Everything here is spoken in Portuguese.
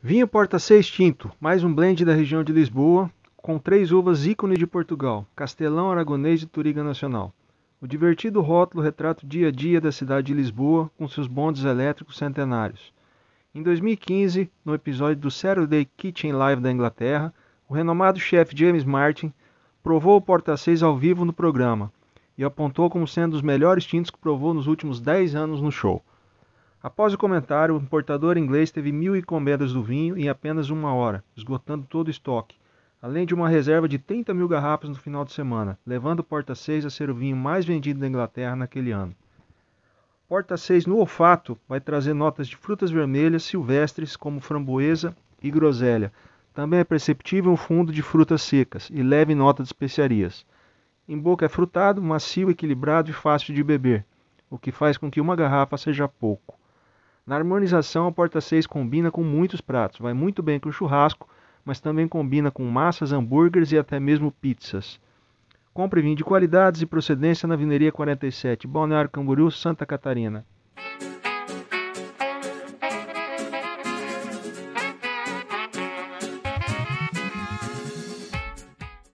Vinho Porta C Extinto, mais um blend da região de Lisboa, com três uvas ícone de Portugal, Castelão, Aragonês e Turiga Nacional. O divertido rótulo retrata o dia a dia da cidade de Lisboa com seus bondes elétricos centenários. Em 2015, no episódio do Saturday Kitchen Live da Inglaterra, o renomado chefe James Martin provou o Porta 6 ao vivo no programa e apontou como sendo um dos melhores tintos que provou nos últimos 10 anos no show. Após o comentário, o importador inglês teve mil encomendas do vinho em apenas uma hora, esgotando todo o estoque, além de uma reserva de 30 mil garrafas no final de semana, levando o Porta 6 a ser o vinho mais vendido da Inglaterra naquele ano. Porta 6 no olfato vai trazer notas de frutas vermelhas silvestres como framboesa e groselha. Também é perceptível um fundo de frutas secas e leve nota de especiarias. Em boca é frutado, macio, equilibrado e fácil de beber, o que faz com que uma garrafa seja pouco. Na harmonização, a porta 6 combina com muitos pratos, vai muito bem com o churrasco, mas também combina com massas, hambúrgueres e até mesmo pizzas. Compre vinho de qualidades e procedência na Vineria 47, Balneário Camboriú, Santa Catarina.